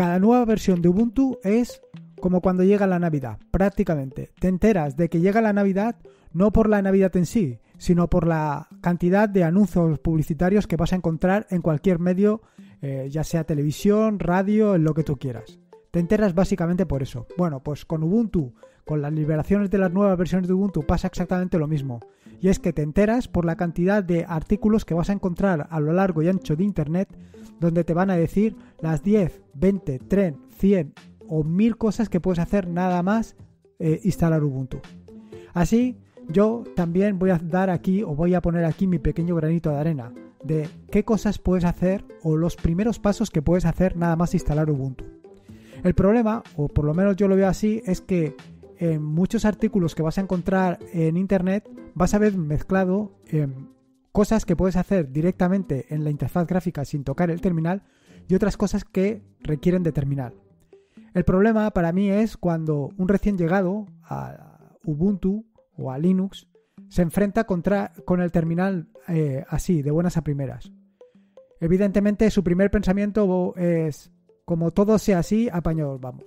Cada nueva versión de Ubuntu es como cuando llega la Navidad, prácticamente. Te enteras de que llega la Navidad no por la Navidad en sí, sino por la cantidad de anuncios publicitarios que vas a encontrar en cualquier medio, eh, ya sea televisión, radio, en lo que tú quieras. Te enteras básicamente por eso. Bueno, pues con Ubuntu, con las liberaciones de las nuevas versiones de Ubuntu pasa exactamente lo mismo y es que te enteras por la cantidad de artículos que vas a encontrar a lo largo y ancho de Internet donde te van a decir las 10, 20, 30, 100 o 1000 cosas que puedes hacer nada más eh, instalar Ubuntu. Así, yo también voy a dar aquí o voy a poner aquí mi pequeño granito de arena de qué cosas puedes hacer o los primeros pasos que puedes hacer nada más instalar Ubuntu. El problema, o por lo menos yo lo veo así, es que en muchos artículos que vas a encontrar en Internet vas a ver mezclado em, cosas que puedes hacer directamente en la interfaz gráfica sin tocar el terminal y otras cosas que requieren de terminal. El problema para mí es cuando un recién llegado a Ubuntu o a Linux se enfrenta contra, con el terminal eh, así, de buenas a primeras. Evidentemente su primer pensamiento es, como todo sea así, apañados vamos.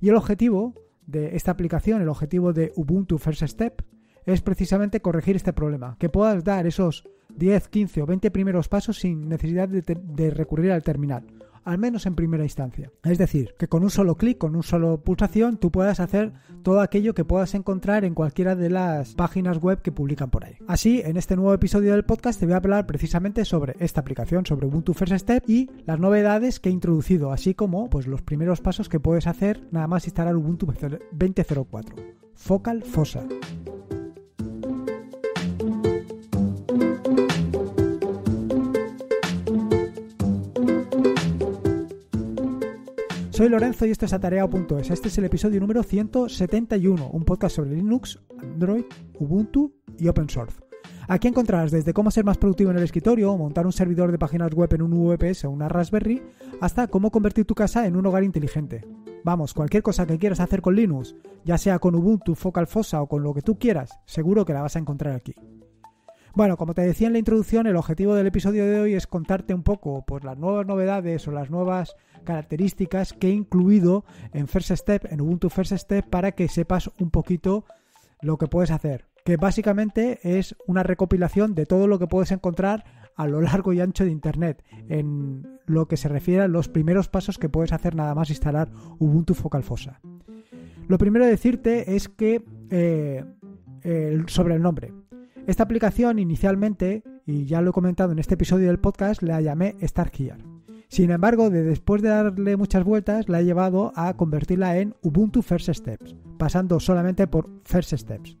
Y el objetivo de esta aplicación, el objetivo de Ubuntu First Step, es precisamente corregir este problema, que puedas dar esos 10, 15 o 20 primeros pasos sin necesidad de, de recurrir al terminal al menos en primera instancia. Es decir, que con un solo clic, con un solo pulsación, tú puedas hacer todo aquello que puedas encontrar en cualquiera de las páginas web que publican por ahí. Así, en este nuevo episodio del podcast te voy a hablar precisamente sobre esta aplicación, sobre Ubuntu First Step y las novedades que he introducido, así como pues, los primeros pasos que puedes hacer nada más instalar Ubuntu 20.04. Focal Fossa. Soy Lorenzo y esto es atareado.es. Este es el episodio número 171, un podcast sobre Linux, Android, Ubuntu y Open Source. Aquí encontrarás desde cómo ser más productivo en el escritorio, montar un servidor de páginas web en un VPS o una Raspberry, hasta cómo convertir tu casa en un hogar inteligente. Vamos, cualquier cosa que quieras hacer con Linux, ya sea con Ubuntu, Focal Fossa o con lo que tú quieras, seguro que la vas a encontrar aquí. Bueno, como te decía en la introducción, el objetivo del episodio de hoy es contarte un poco pues, las nuevas novedades o las nuevas características que he incluido en First Step, en Ubuntu First Step, para que sepas un poquito lo que puedes hacer. Que básicamente es una recopilación de todo lo que puedes encontrar a lo largo y ancho de Internet, en lo que se refiere a los primeros pasos que puedes hacer nada más instalar Ubuntu Focal Fossa. Lo primero decirte es que eh, sobre el nombre. Esta aplicación inicialmente, y ya lo he comentado en este episodio del podcast, la llamé Star Sin embargo, de después de darle muchas vueltas, la he llevado a convertirla en Ubuntu First Steps, pasando solamente por First Steps.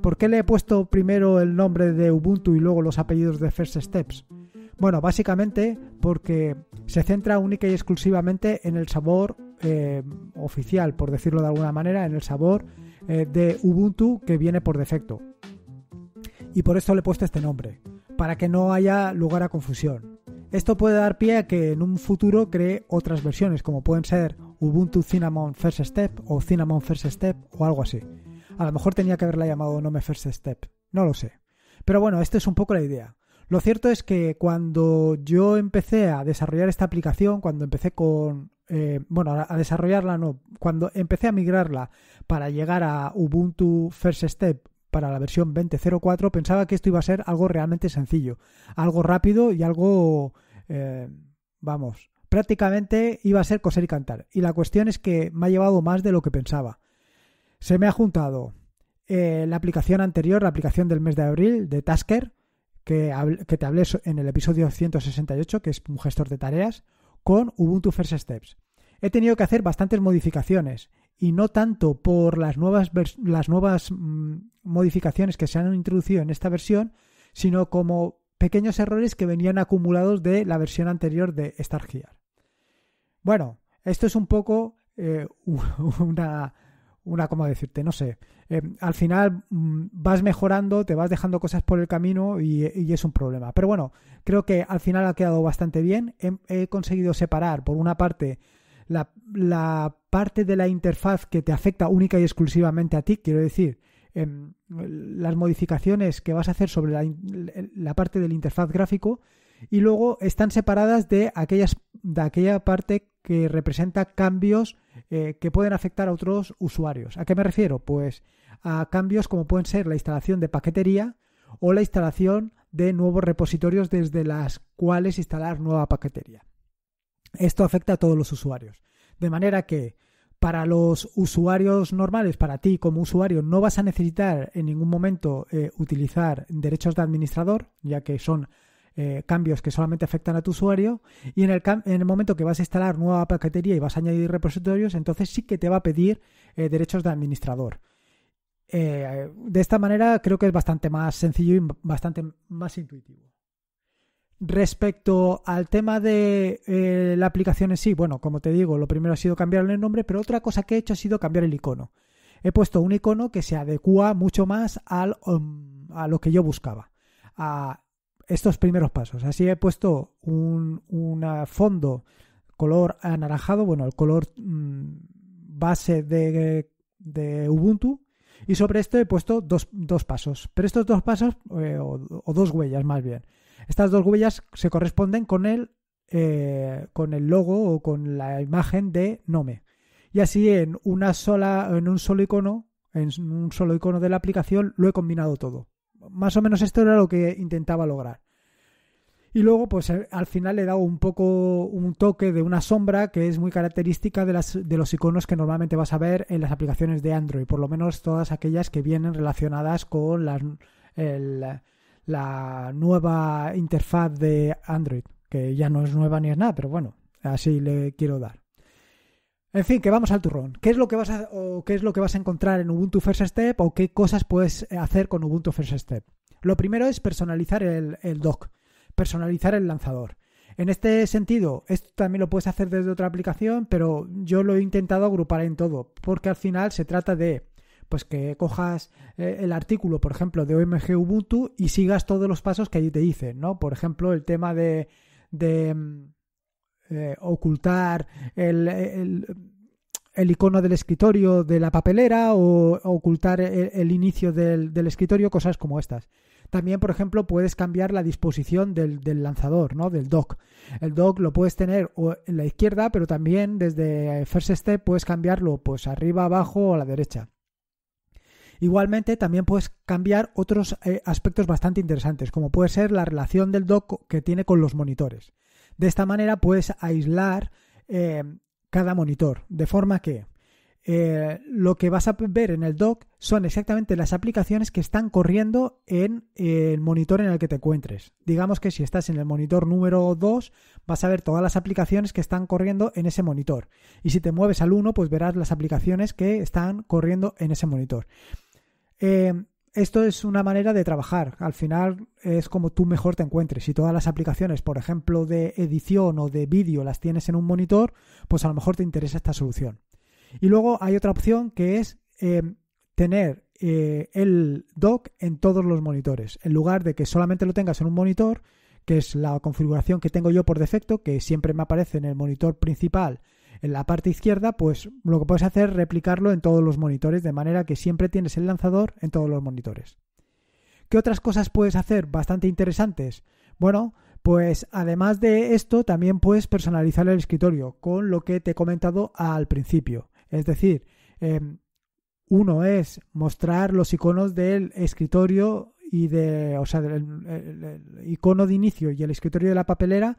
¿Por qué le he puesto primero el nombre de Ubuntu y luego los apellidos de First Steps? Bueno, básicamente porque se centra única y exclusivamente en el sabor eh, oficial, por decirlo de alguna manera, en el sabor eh, de Ubuntu que viene por defecto y por eso le he puesto este nombre, para que no haya lugar a confusión. Esto puede dar pie a que en un futuro cree otras versiones, como pueden ser Ubuntu Cinnamon First Step o Cinnamon First Step o algo así. A lo mejor tenía que haberla llamado Nome First Step, no lo sé. Pero bueno, esta es un poco la idea. Lo cierto es que cuando yo empecé a desarrollar esta aplicación, cuando empecé con... Eh, bueno, a desarrollarla no, cuando empecé a migrarla para llegar a Ubuntu First Step para la versión 20.04, pensaba que esto iba a ser algo realmente sencillo, algo rápido y algo, eh, vamos, prácticamente iba a ser coser y cantar. Y la cuestión es que me ha llevado más de lo que pensaba. Se me ha juntado eh, la aplicación anterior, la aplicación del mes de abril de Tasker, que, que te hablé en el episodio 168, que es un gestor de tareas, con Ubuntu First Steps. He tenido que hacer bastantes modificaciones y no tanto por las nuevas, las nuevas mm, modificaciones que se han introducido en esta versión, sino como pequeños errores que venían acumulados de la versión anterior de Stargear Bueno, esto es un poco eh, una, una, ¿cómo decirte? No sé. Eh, al final mm, vas mejorando, te vas dejando cosas por el camino y, es un problema. Pero bueno, creo que al final ha quedado bastante bien. He, conseguido separar, por una parte, la, la parte de la interfaz que te afecta única y exclusivamente a ti, quiero decir, em, las modificaciones que vas a hacer sobre la, parte parte del interfaz gráfico, y luego están separadas de, aquellas, de aquella parte que representa cambios eh, que pueden afectar a otros usuarios. ¿A qué me refiero? Pues a cambios como pueden ser la instalación de paquetería o la instalación de nuevos repositorios desde las cuales instalar nueva paquetería. Esto afecta a todos los usuarios. De manera que para los usuarios normales, para ti como usuario, no vas a necesitar en ningún momento eh, utilizar derechos de administrador, ya que son eh, cambios que solamente afectan a tu usuario y en el, en momento que vas a instalar nueva paquetería y vas a añadir repositorios, entonces sí que te va a pedir eh, derechos de administrador. de esta manera creo que es bastante más sencillo y bastante más intuitivo. Respecto al tema de eh, la aplicación en sí, bueno, como te digo, lo primero ha sido cambiarle el nombre, pero otra cosa que he hecho ha sido cambiar el icono. He puesto un icono que se adecua mucho más um, a lo que yo buscaba, a estos primeros pasos. Así he puesto un fondo color anaranjado, bueno, el color mm, base de, Ubuntu, y sobre esto he puesto dos, dos pasos. Pero estos dos pasos, eh, o, dos huellas más bien, estas dos huellas se corresponden con el, eh, con el logo o con la imagen de Nome. Y así en una sola, en un solo icono, en un solo icono de la aplicación, lo he combinado todo. Más o menos esto era lo que intentaba lograr. Y luego, pues eh, al final le he dado un poco un toque de una sombra que es muy característica de, las, de los iconos que normalmente vas a ver en las aplicaciones de Android, por lo menos todas aquellas que vienen relacionadas con las, el, la nueva interfaz de Android, que ya no es nueva ni es nada, pero bueno, así le quiero dar. En fin, que vamos al turrón. ¿Qué es lo que vas a, o qué es lo que vas a encontrar en Ubuntu First Step o qué cosas puedes hacer con Ubuntu First Step? Lo primero es personalizar el, el dock, personalizar el lanzador. En este sentido, esto también lo puedes hacer desde otra aplicación, pero yo lo he intentado agrupar en todo, porque al final se trata de pues que cojas eh, el artículo, por ejemplo, de OMG Ubuntu y sigas todos los pasos que allí te dicen, ¿no? Por ejemplo, el tema de, mm, eh, ocultar el, el icono del escritorio de la papelera o ocultar e, el, inicio del, escritorio, cosas como estas. También, por ejemplo, puedes cambiar la disposición del, del, lanzador, ¿no? Del dock. El dock lo puedes tener en la izquierda, pero también desde First Step puedes cambiarlo pues arriba, abajo o a la derecha. Igualmente también puedes cambiar otros eh, aspectos bastante interesantes, como puede ser la relación del dock que tiene con los monitores. De esta manera puedes aislar eh, cada monitor, de forma que eh, lo que vas a ver en el dock son exactamente las aplicaciones que están corriendo en el monitor en el que te encuentres. Digamos que si estás en el monitor número 2, vas a ver todas las aplicaciones que están corriendo en ese monitor. Y si te mueves al 1, pues verás las aplicaciones que están corriendo en ese monitor. Eh, esto es una manera de trabajar. Al final es como tú mejor te encuentres. Si todas las aplicaciones, por ejemplo, de edición o de vídeo las tienes en un monitor, pues a lo mejor te interesa esta solución. Y luego hay otra opción que es eh, tener eh, el dock en todos los monitores. En lugar de que solamente lo tengas en un monitor, que es la configuración que tengo yo por defecto, que siempre me aparece en el monitor principal en la parte izquierda, pues lo que puedes hacer es replicarlo en todos los monitores, de manera que siempre tienes el lanzador en todos los monitores. ¿Qué otras cosas puedes hacer bastante interesantes? Bueno, pues además de esto, también puedes personalizar el escritorio con lo que te he comentado al principio. Es decir, em, uno es mostrar los iconos del escritorio y de, o sea, el icono de inicio y el escritorio de la papelera,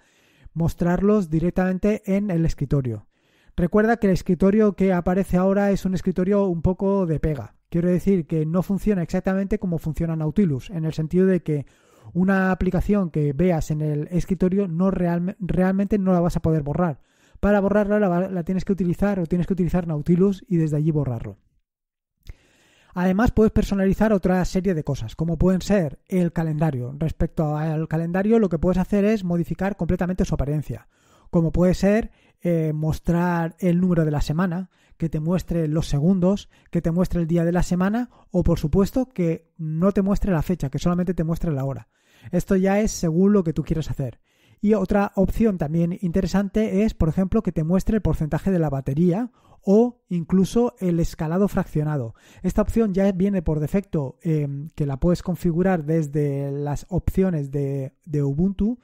mostrarlos directamente en el escritorio. Recuerda que el escritorio que aparece ahora es un escritorio un poco de pega. Quiero decir que no funciona exactamente como funciona Nautilus, en el sentido de que una aplicación que veas en el escritorio no realmente no la vas a poder borrar. Para borrarla la, la tienes que utilizar o tienes que utilizar Nautilus y desde allí borrarlo. Además, puedes personalizar otra serie de cosas, como pueden ser el calendario. Respecto al calendario, lo que puedes hacer es modificar completamente su apariencia, como puede ser eh, mostrar el número de la semana, que te muestre los segundos, que te muestre el día de la semana o por supuesto que no te muestre la fecha, que solamente te muestre la hora. Esto ya es según lo que tú quieras hacer. Y otra opción también interesante es, por ejemplo, que te muestre el porcentaje de la batería o incluso el escalado fraccionado. Esta opción ya viene por defecto, eh, que la puedes configurar desde las opciones de Ubuntu,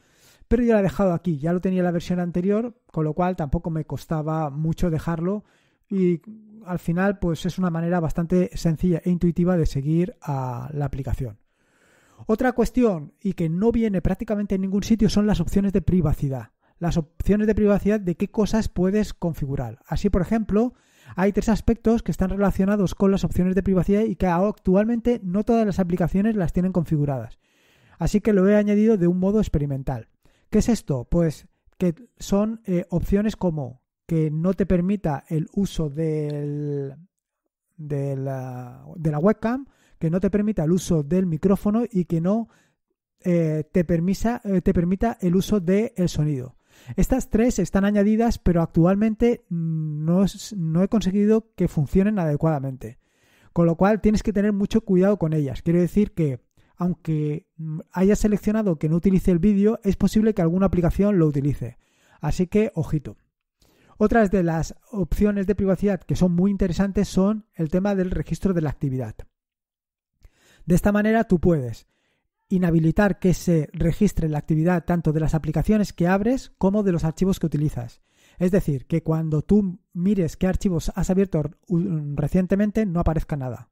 pero yo la he dejado aquí, ya lo tenía la versión anterior, con lo cual tampoco me costaba mucho dejarlo y al final pues es una manera bastante sencilla e intuitiva de seguir a la aplicación. Otra cuestión y que no viene prácticamente en ningún sitio son las opciones de privacidad. Las opciones de privacidad de qué cosas puedes configurar. Así, por ejemplo, hay tres aspectos que están relacionados con las opciones de privacidad y que actualmente no todas las aplicaciones las tienen configuradas. Así que lo he añadido de un modo experimental. ¿Qué es esto? Pues que son eh, opciones como que no te permita el uso de, la, webcam, que no te permita el uso del micrófono y que no eh, eh, te, permita el uso del sonido. Estas tres están añadidas, pero actualmente no he conseguido que funcionen adecuadamente. Con lo cual tienes que tener mucho cuidado con ellas. Quiero decir que aunque mm, hayas seleccionado que no utilice el vídeo, es posible que alguna aplicación lo utilice. Así que ojito. Otras de las opciones de privacidad que son muy interesantes son el tema del registro de la actividad. De esta manera tú puedes inhabilitar que se registre la actividad tanto de las aplicaciones que abres como de los archivos que utilizas. Es decir, que cuando tú mires qué archivos has abierto recientemente no aparezca nada.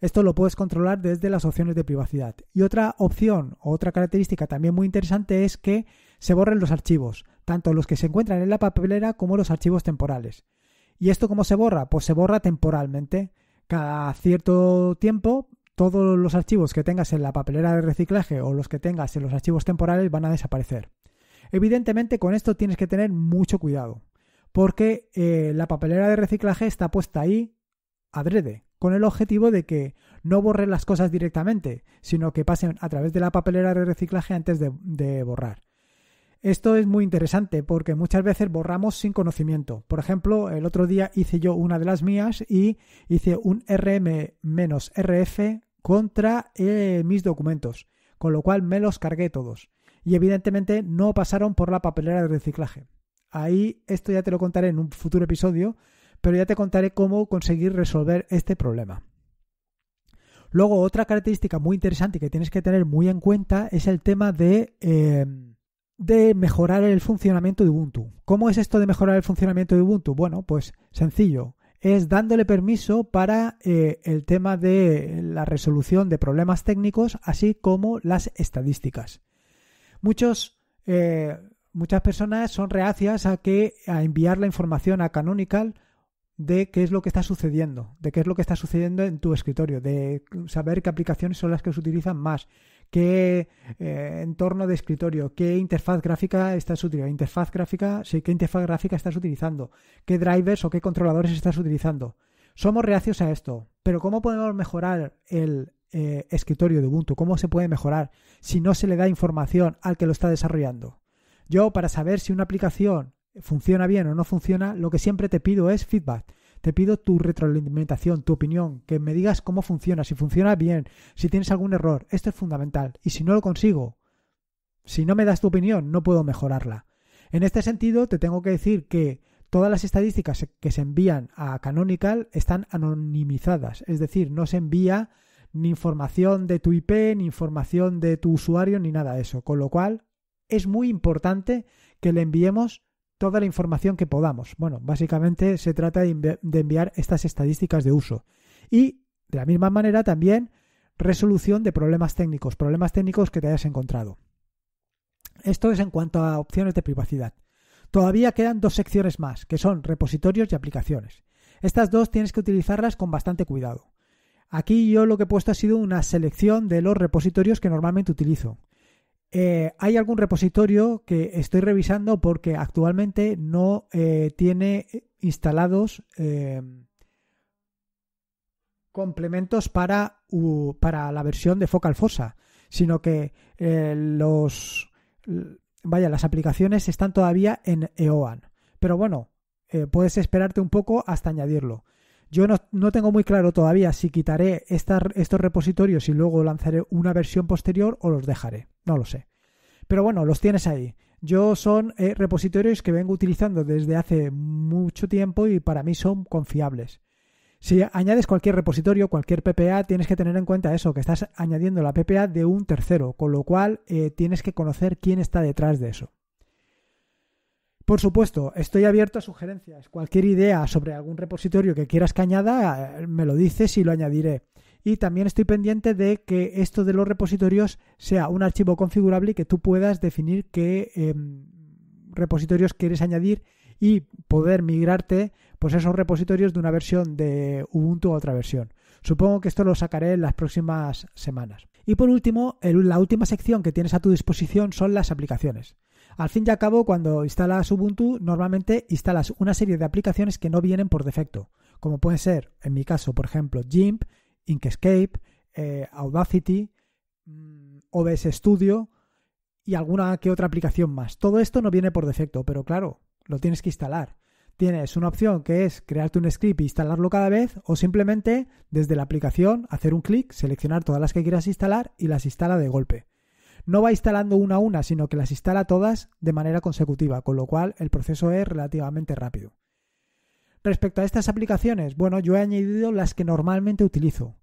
Esto lo puedes controlar desde las opciones de privacidad. Y otra opción, otra característica también muy interesante es que se borren los archivos, tanto los que se encuentran en la papelera como los archivos temporales. ¿Y esto cómo se borra? Pues se borra temporalmente. Cada cierto tiempo, todos los archivos que tengas en la papelera de reciclaje o los que tengas en los archivos temporales van a desaparecer. Evidentemente con esto tienes que tener mucho cuidado, porque eh, la papelera de reciclaje está puesta ahí adrede, con el objetivo de que no borren las cosas directamente, sino que pasen a través de la papelera de reciclaje antes de, borrar. Esto es muy interesante porque muchas veces borramos sin conocimiento. Por ejemplo, el otro día hice yo una de las mías y hice un RM-RF contra eh, mis documentos, con lo cual me los cargué todos. Y evidentemente no pasaron por la papelera de reciclaje. Ahí esto ya te lo contaré en un futuro episodio pero ya te contaré cómo conseguir resolver este problema. Luego, otra característica muy interesante que tienes que tener muy en cuenta es el tema de, eh, mejorar el funcionamiento de Ubuntu. ¿Cómo es esto de mejorar el funcionamiento de Ubuntu? Bueno, pues sencillo. Es dándole permiso para eh, el tema de la resolución de problemas técnicos, así como las estadísticas. Muchos, eh, muchas personas son reacias a, que, a enviar la información a Canonical de qué es lo que está sucediendo, de qué es lo que está sucediendo en tu escritorio, de saber qué aplicaciones son las que se utilizan más, qué eh, entorno de escritorio, qué interfaz gráfica estás utilizando, interfaz gráfica, qué interfaz gráfica estás utilizando, qué drivers o qué controladores estás utilizando. Somos reacios a esto, pero ¿cómo podemos mejorar el eh, escritorio de Ubuntu? ¿Cómo se puede mejorar si no se le da información al que lo está desarrollando? Yo, para saber si una aplicación funciona bien o no funciona, lo que siempre te pido es feedback. Te pido tu retroalimentación, tu opinión, que me digas cómo funciona, si funciona bien, si tienes algún error. Esto es fundamental. Y si no lo consigo, si no me das tu opinión, no puedo mejorarla. En este sentido, te tengo que decir que todas las estadísticas que se envían a Canonical están anonimizadas. Es decir, no se envía ni información de tu IP, ni información de tu usuario, ni nada de eso. Con lo cual, es muy importante que le enviemos toda la información que podamos. Bueno, básicamente se trata de enviar estas estadísticas de uso. Y de la misma manera también resolución de problemas técnicos, problemas técnicos que te hayas encontrado. Esto es en cuanto a opciones de privacidad. Todavía quedan dos secciones más, que son repositorios y aplicaciones. Estas dos tienes que utilizarlas con bastante cuidado. Aquí yo lo que he puesto ha sido una selección de los repositorios que normalmente utilizo. Eh, hay algún repositorio que estoy revisando porque actualmente no eh, tiene eh, instalados em, complementos para, para, la versión de Focal Fossa, sino que los vaya, las aplicaciones están todavía en EOAN. Pero bueno, puedes esperarte un poco hasta añadirlo. Yo no, tengo muy claro todavía si quitaré estos repositorios y luego lanzaré una versión posterior o los dejaré. No lo sé. Pero bueno, los tienes ahí. Yo son eh, repositorios que vengo utilizando desde hace mucho tiempo y para mí son confiables. Si añades cualquier repositorio, cualquier PPA, tienes que tener en cuenta eso, que estás añadiendo la PPA de un tercero, con lo cual eh, tienes que conocer quién está detrás de eso. Por supuesto, estoy abierto a sugerencias. Cualquier idea sobre algún repositorio que quieras que añada, eh, me lo dices y lo añadiré y también estoy pendiente de que esto de los repositorios sea un archivo configurable y que tú puedas definir qué em, repositorios quieres añadir y poder migrarte pues esos repositorios de una versión de Ubuntu a otra versión. Supongo que esto lo sacaré en las próximas semanas. Y por último, la última sección que tienes a tu disposición son las aplicaciones. Al fin y al cabo, cuando instalas Ubuntu, normalmente instalas una serie de aplicaciones que no vienen por defecto, como pueden ser, en mi caso, por ejemplo, GIMP, Inkscape, eh, Audacity, mm, OBS Studio y alguna que otra aplicación más. Todo esto no viene por defecto, pero claro, lo tienes que instalar. Tienes una opción que es crearte un script e instalarlo cada vez o simplemente desde la aplicación hacer un clic, seleccionar todas las que quieras instalar y las instala de golpe. No va instalando una a una, sino que las instala todas de manera consecutiva, con lo cual el proceso es relativamente rápido. Respecto a estas aplicaciones, bueno, yo he añadido las que normalmente utilizo,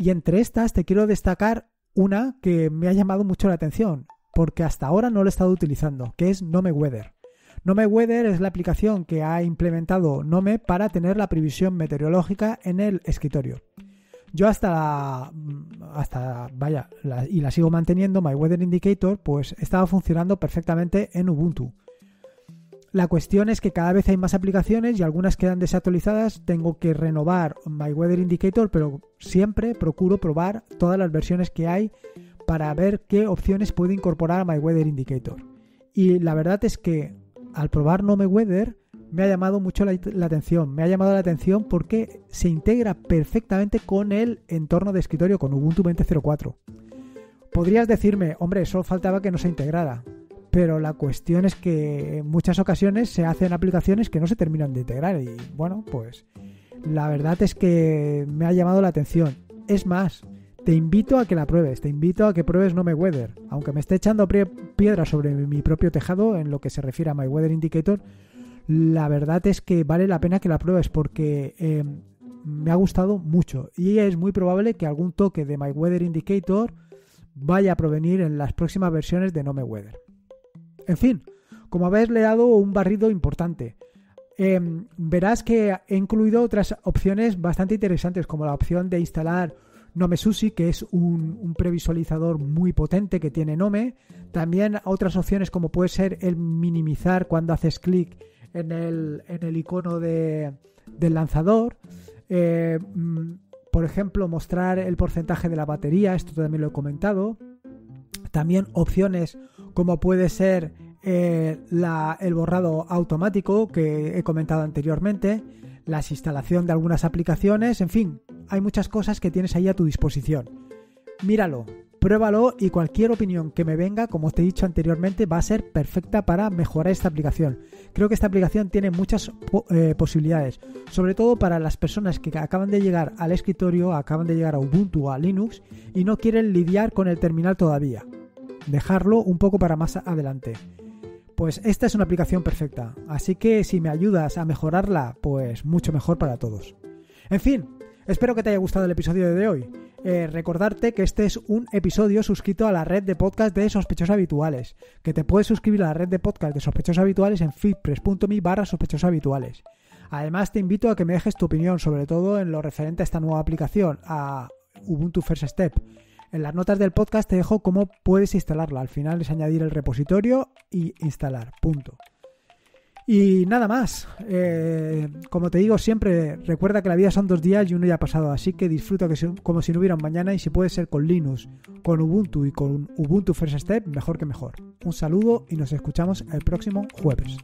y entre estas te quiero destacar una que me ha llamado mucho la atención, porque hasta ahora no lo he estado utilizando, que es Nome Weather. Nome Weather es la aplicación que ha implementado Nome para tener la previsión meteorológica en el escritorio. Yo hasta la, mm, hasta vaya, y la sigo manteniendo, My Weather Indicator, pues estaba funcionando perfectamente en Ubuntu. La cuestión es que cada vez hay más aplicaciones y algunas quedan desactualizadas. Tengo que renovar My Weather Indicator, pero siempre procuro probar todas las versiones que hay para ver qué opciones puedo incorporar a My Weather Indicator. Y la verdad es que al probar No Weather me ha llamado mucho la, la atención. Me ha llamado la atención porque se integra perfectamente con el entorno de escritorio, con Ubuntu 20.04. Podrías decirme, hombre, solo faltaba que no se integrara pero la cuestión es que en muchas ocasiones se hacen aplicaciones que no se terminan de integrar y bueno, pues la verdad es que me ha llamado la atención. Es más, te invito a que la pruebes, te invito a que pruebes No Weather, aunque me esté echando piedra sobre mi propio tejado en lo que se refiere a My Weather Indicator, la verdad es que vale la pena que la pruebes porque em, me ha gustado mucho y es muy probable que algún toque de My Weather Indicator vaya a provenir en las próximas versiones de No Weather. En fin, como habéis leído, un barrido importante. Em, verás que he incluido otras opciones bastante interesantes, como la opción de instalar Nome que es un, previsualizador muy potente que tiene Nome. También otras opciones como puede ser el minimizar cuando haces clic en el, icono del lanzador. Eh, mm, por ejemplo, mostrar el porcentaje de la batería, esto también lo he comentado. También opciones como puede ser eh, el borrado automático que he comentado anteriormente, la instalación de algunas aplicaciones, en fin, hay muchas cosas que tienes ahí a tu disposición. Míralo, pruébalo y cualquier opinión que me venga, como te he dicho anteriormente, va a ser perfecta para mejorar esta aplicación. Creo que esta aplicación tiene muchas eh, posibilidades, sobre todo para las personas que acaban de llegar al escritorio, acaban de llegar a Ubuntu, a Linux y no quieren lidiar con el terminal todavía dejarlo un poco para más adelante. Pues esta es una aplicación perfecta, así que si me ayudas a mejorarla, pues mucho mejor para todos. En fin, espero que te haya gustado el episodio de hoy. Eh, recordarte que este es un episodio suscrito a la red de podcast de sospechosos habituales, que te puedes suscribir a la red de podcast de sospechosos habituales en fitpress.me barra sospechosos habituales. Además te invito a que me dejes tu opinión, sobre todo en lo referente a esta nueva aplicación, a Ubuntu First Step en las notas del podcast te dejo cómo puedes instalarla. Al final es añadir el repositorio y instalar. Punto. Y nada más. Eh, como te digo siempre, recuerda que la vida son dos días y uno ya ha pasado, así que disfruta como si no hubiera un mañana y si puede ser con Linux, con Ubuntu y con Ubuntu First Step, mejor que mejor. Un saludo y nos escuchamos el próximo jueves.